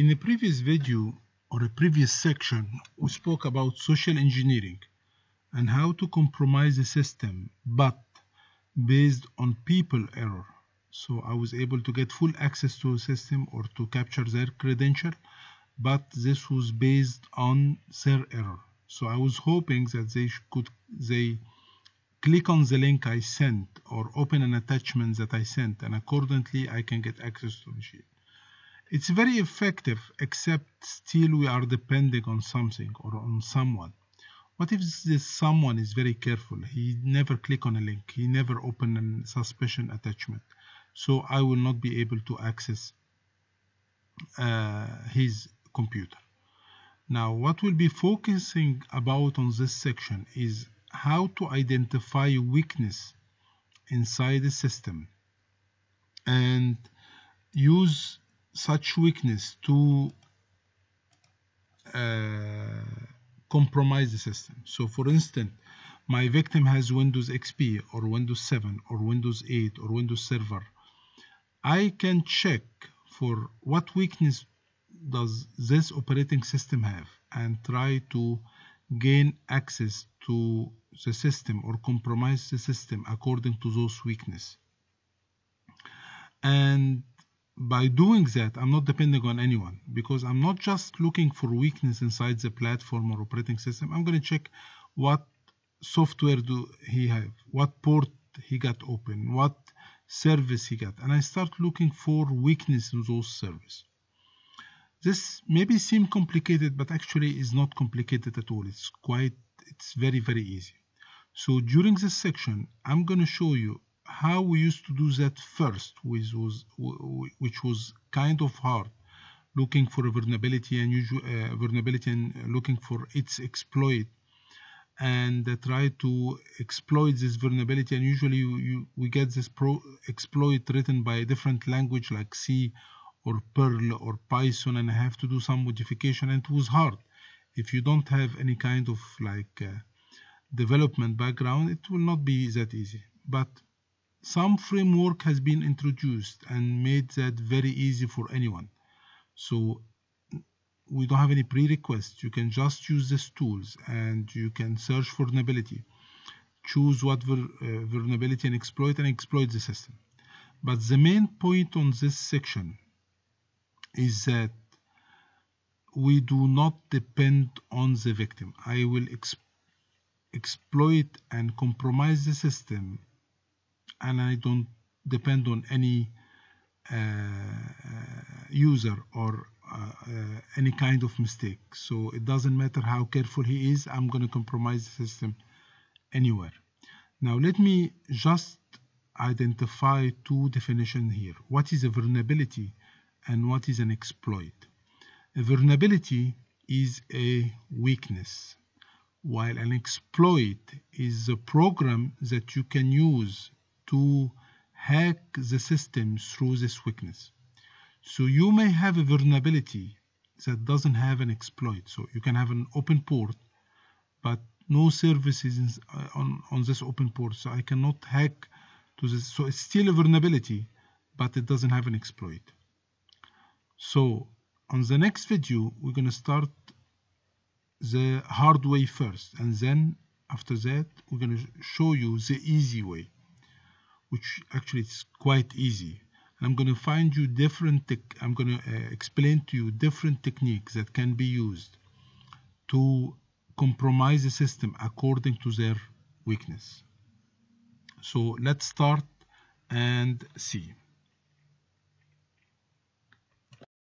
In the previous video or a previous section, we spoke about social engineering and how to compromise a system, but based on people error. So I was able to get full access to a system or to capture their credential, but this was based on their error. So I was hoping that they could they click on the link I sent or open an attachment that I sent and accordingly I can get access to the sheet. It's very effective, except still we are depending on something or on someone. What if this someone is very careful? He never click on a link. He never open a suspicion attachment. So I will not be able to access uh, his computer. Now, what we'll be focusing about on this section is how to identify weakness inside the system and use such weakness to uh, compromise the system. So for instance, my victim has Windows XP or Windows 7 or Windows 8 or Windows Server. I can check for what weakness does this operating system have and try to gain access to the system or compromise the system according to those weakness. And by doing that, I'm not depending on anyone because I'm not just looking for weakness inside the platform or operating system. I'm going to check what software do he have, what port he got open, what service he got, and I start looking for weakness in those service. This maybe seem complicated, but actually is not complicated at all. It's quite, it's very, very easy. So during this section, I'm going to show you how we used to do that first, which was, which was kind of hard, looking for a vulnerability and usual, uh, vulnerability and looking for its exploit, and uh, try to exploit this vulnerability. And usually you, you, we get this pro exploit written by a different language like C or Perl or Python, and have to do some modification. And it was hard. If you don't have any kind of like uh, development background, it will not be that easy. But some framework has been introduced and made that very easy for anyone so we don't have any prerequisites you can just use these tools and you can search for vulnerability choose what uh, vulnerability and exploit and exploit the system but the main point on this section is that we do not depend on the victim i will exp exploit and compromise the system and I don't depend on any uh, uh, user or uh, any kind of mistake. So it doesn't matter how careful he is, I'm going to compromise the system anywhere. Now let me just identify two definitions here. What is a vulnerability and what is an exploit? A vulnerability is a weakness, while an exploit is a program that you can use to hack the system through this weakness. So you may have a vulnerability that doesn't have an exploit. So you can have an open port, but no services uh, on, on this open port. So I cannot hack to this. So it's still a vulnerability, but it doesn't have an exploit. So on the next video, we're going to start the hard way first. And then after that, we're going to show you the easy way which actually is quite easy. And I'm going to find you different, I'm going to uh, explain to you different techniques that can be used to compromise the system according to their weakness. So let's start and see.